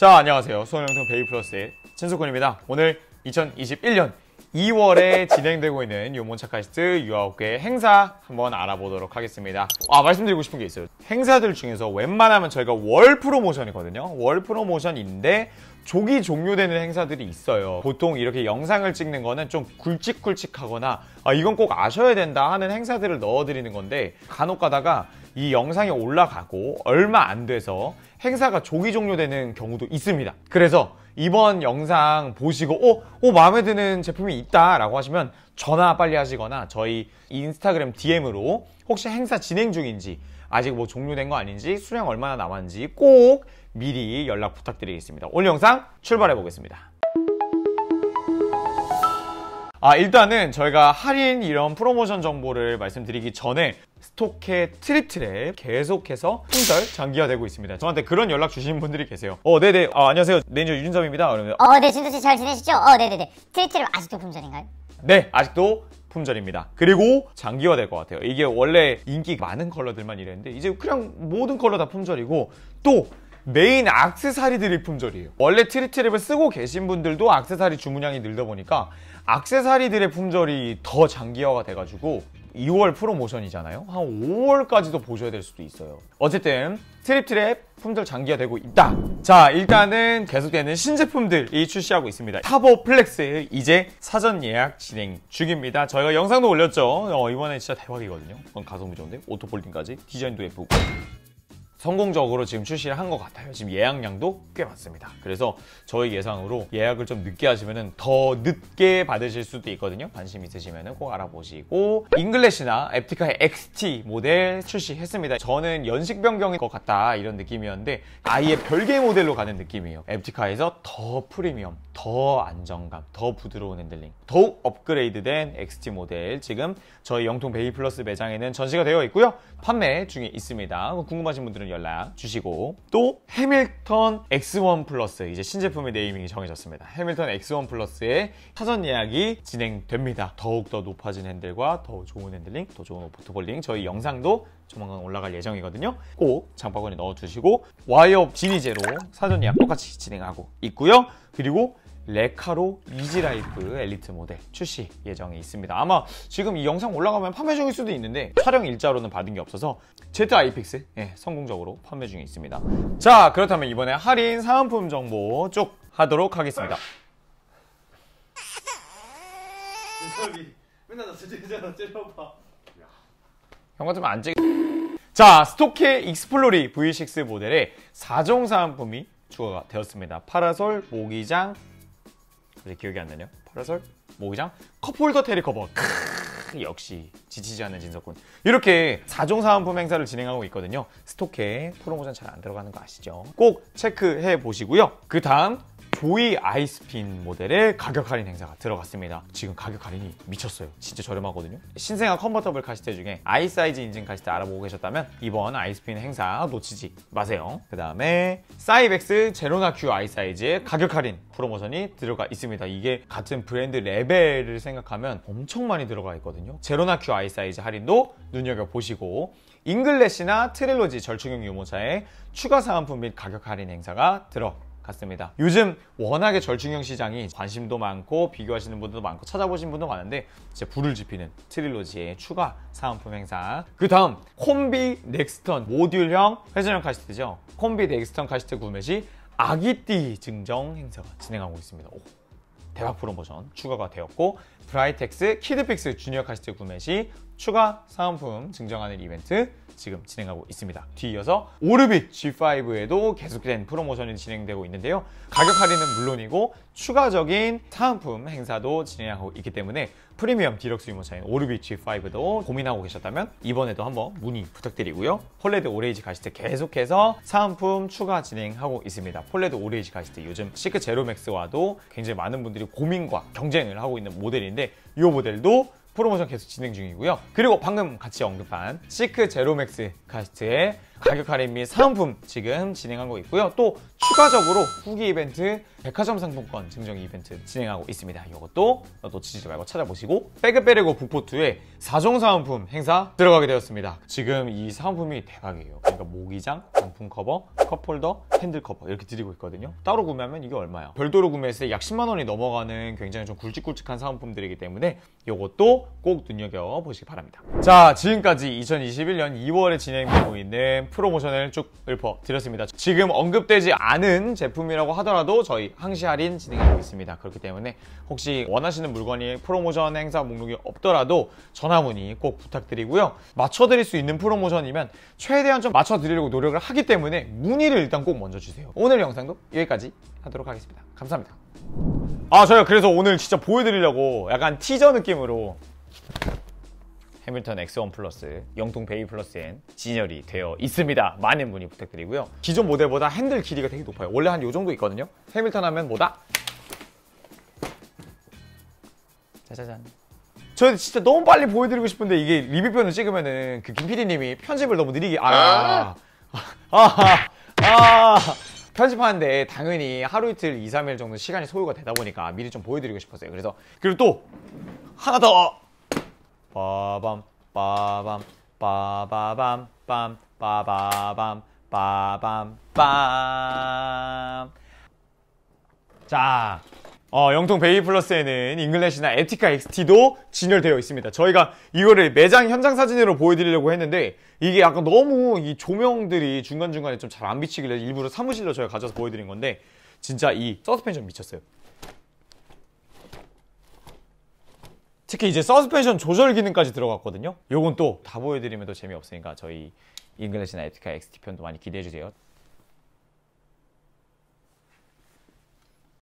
자 안녕하세요 소원영상 베이플러스의 진수권입니다 오늘 2021년 2월에 진행되고 있는 요몬차카시트 유아옥계 행사 한번 알아보도록 하겠습니다 아 말씀드리고 싶은 게 있어요 행사들 중에서 웬만하면 저희가 월 프로모션이거든요 월 프로모션인데 조기 종료되는 행사들이 있어요 보통 이렇게 영상을 찍는 거는 좀 굵직굵직하거나 아 이건 꼭 아셔야 된다 하는 행사들을 넣어드리는 건데 간혹 가다가 이 영상이 올라가고 얼마 안 돼서 행사가 조기 종료되는 경우도 있습니다. 그래서 이번 영상 보시고 어? 어 마음에 드는 제품이 있다 라고 하시면 전화 빨리 하시거나 저희 인스타그램 DM으로 혹시 행사 진행 중인지 아직 뭐 종료된 거 아닌지 수량 얼마나 남았는지 꼭 미리 연락 부탁드리겠습니다. 오늘 영상 출발해 보겠습니다. 아 일단은 저희가 할인 이런 프로모션 정보를 말씀드리기 전에 스톡의 트립트랩 계속해서 품절 장기화되고 있습니다. 저한테 그런 연락 주신 분들이 계세요. 어, 네네. 아, 안녕하세요. 매니저 유준섭입니다. 그러면 어, 네. 진도씨 잘 지내시죠? 어, 네네네. 트립트랩 아직도 품절인가요? 네. 아직도 품절입니다. 그리고 장기화될 것 같아요. 이게 원래 인기 많은 컬러들만 이랬는데 이제 그냥 모든 컬러 다 품절이고 또 메인 악세사리들이 품절이에요. 원래 트리트랩을 쓰고 계신 분들도 악세사리 주문량이 늘다 보니까 악세사리들의 품절이 더 장기화가 돼가지고 2월 프로모션이잖아요 한 5월까지도 보셔야 될 수도 있어요 어쨌든 트립트랩 품절 장기화되고 있다 자 일단은 계속되는 신제품들이 출시하고 있습니다 타보 플렉스 이제 사전 예약 진행 중입니다 저희가 영상도 올렸죠 어, 이번에 진짜 대박이거든요 가성비 좋은데 오토폴딩까지 디자인도 예쁘고 성공적으로 지금 출시를 한 것 같아요. 지금 예약량도 꽤 많습니다. 그래서 저희 예상으로 예약을 좀 늦게 하시면 더 늦게 받으실 수도 있거든요. 관심 있으시면 꼭 알아보시고 잉글래시나 앱티카의 XT 모델 출시했습니다. 저는 연식 변경인 것 같다 이런 느낌이었는데 아예 별개의 모델로 가는 느낌이에요. 앱티카에서 더 프리미엄, 더 안정감, 더 부드러운 핸들링, 더욱 업그레이드된 XT 모델 지금 저희 영통 베이 플러스 매장에는 전시가 되어 있고요. 판매 중에 있습니다. 궁금하신 분들은 연락 주시고 또 해밀턴 X1 플러스 이제 신제품의 네이밍이 정해졌습니다. 해밀턴 X1 플러스의 사전 예약이 진행됩니다. 더욱더 높아진 핸들과 더 좋은 핸들링, 더 좋은 오프트볼링 저희 영상도 조만간 올라갈 예정이거든요. 꼭 장바구니 넣어주시고 와이어 지이제로 사전 예약 똑같이 진행하고 있고요. 그리고 레카로 이지라이프 엘리트 모델 출시 예정이 있습니다. 아마 지금 이 영상 올라가면 판매 중일 수도 있는데 촬영 일자로는 받은 게 없어서 Z 아이픽스 예, 성공적으로 판매 중에 있습니다. 자 그렇다면 이번에 할인 사은품 정보 쭉 하도록 하겠습니다. 맨날 나 제재잖아 째려봐. 형 같으면 안 째. 자 스토케 익스플로리 V6 모델에 4종 사은품이 추가가 되었습니다. 파라솔, 모기장, 이제 기억이 안 나네요. 파라솔, 모기장, 컵홀더 테리커버. 크, 역시 지치지 않는 진석군. 이렇게 4종 사은품 행사를 진행하고 있거든요. 스토케 프로모션 잘 안 들어가는 거 아시죠? 꼭 체크해 보시고요. 그 다음 조이 아이스핀 모델의 가격 할인 행사가 들어갔습니다. 지금 가격 할인이 미쳤어요. 진짜 저렴하거든요. 신생아 컨버터블 카시트 중에 아이 사이즈 인증 카시트 알아보고 계셨다면 이번 아이스핀 행사 놓치지 마세요. 그 다음에 사이벡스 제로나 큐 아이 사이즈의 가격 할인 프로모션이 들어가 있습니다. 이게 같은 브랜드 레벨을 생각하면 엄청 많이 들어가 있거든요. 제로나 큐 아이 사이즈 할인도 눈여겨보시고 잉글래시나 트릴로지 절충형 유모차에 추가 사은품 및 가격 할인 행사가 들어 같습니다. 요즘 워낙에 절충형 시장이 관심도 많고 비교하시는 분들도 많고 찾아보신 분도 많은데 이제 불을 지피는 트릴로지의 추가 사은품 행사 그 다음 콤비 넥스턴 모듈형 회전형 카시트죠. 콤비 넥스턴 카시트 구매 시 아기띠 증정 행사가 진행하고 있습니다. 오, 대박 프로모션 추가가 되었고 브라이텍스 키드픽스 주니어 카시트 구매 시 추가 사은품 증정하는 이벤트 지금 진행하고 있습니다. 뒤이어서 오르빗 G5에도 계속된 프로모션이 진행되고 있는데요. 가격 할인은 물론이고 추가적인 사은품 행사도 진행하고 있기 때문에 프리미엄 디럭스 유모차인 오르빗 G5도 고민하고 계셨다면 이번에도 한번 문의 부탁드리고요. 폴레드 오레이지 가시트 계속해서 사은품 추가 진행하고 있습니다. 폴레드 오레이지 가시트 요즘 시크 제로맥스와도 굉장히 많은 분들이 고민과 경쟁을 하고 있는 모델인데 이 모델도 프로모션 계속 진행 중이고요. 그리고 방금 같이 언급한 시크 제로맥스 카스트의 가격 할인 및 사은품 지금 진행하고 있고요. 또 추가적으로 후기 이벤트, 백화점 상품권 증정 이벤트 진행하고 있습니다. 이것도 놓치지 말고 찾아보시고 빼그빼르고 북포트의 4종 사은품 행사 들어가게 되었습니다. 지금 이 사은품이 대박이에요. 그러니까 모기장, 단품 커버, 컵홀더, 핸들 커버 이렇게 드리고 있거든요. 따로 구매하면 이게 얼마야? 별도로 구매했을 때 약 10만 원이 넘어가는 굉장히 좀 굵직굵직한 사은품들이기 때문에 이것도 꼭 눈여겨보시기 바랍니다. 자, 지금까지 2021년 2월에 진행되고 있는 프로모션을 쭉 읊어드렸습니다. 지금 언급되지 않은 제품이라고 하더라도 저희 항시 할인 진행하고 있습니다. 그렇기 때문에 혹시 원하시는 물건이 프로모션 행사 목록이 없더라도 전화문의 꼭 부탁드리고요. 맞춰드릴 수 있는 프로모션이면 최대한 좀 맞춰드리려고 노력을 하기 때문에 문의를 일단 꼭 먼저 주세요. 오늘 영상도 여기까지 하도록 하겠습니다. 감사합니다. 아, 저요 그래서 오늘 진짜 보여드리려고 약간 티저 느낌으로 해밀턴 X1 플러스, 영통 베이 플러스 N 진열이 되어 있습니다. 많은 문의 부탁드리고요. 기존 모델보다 핸들 길이가 되게 높아요. 원래 한이 정도 있거든요. 해밀턴 하면 뭐다? 짜자잔. 저 진짜 너무 빨리 보여드리고 싶은데 이게 리뷰편을 찍으면은 그 김PD님이 편집을 너무 느리게 아, 아. 아, 아, 아. 편집하는데 당연히 하루 이틀 2, 3일 정도 시간이 소요가 되다 보니까 미리 좀 보여드리고 싶었어요. 그래서 그리고 또 하나 더 빠밤 빠밤 빠바밤 빰 빠바밤 빠밤 빰. 자, 어, 영통 베이비 플러스에는 잉글래시나 에티카 XT도 진열되어 있습니다. 저희가 이거를 매장 현장 사진으로 보여드리려고 했는데 이게 약간 너무 이 조명들이 중간중간에 좀 잘 안 비치길래 일부러 사무실로 저희가 가져서 보여드린 건데 진짜 이 서스펜션 미쳤어요. 특히 이제 서스펜션 조절 기능까지 들어갔거든요. 요건 또 다 보여드리면 또 재미없으니까 저희 잉글리시 나이티카 XT 편도 많이 기대해 주세요.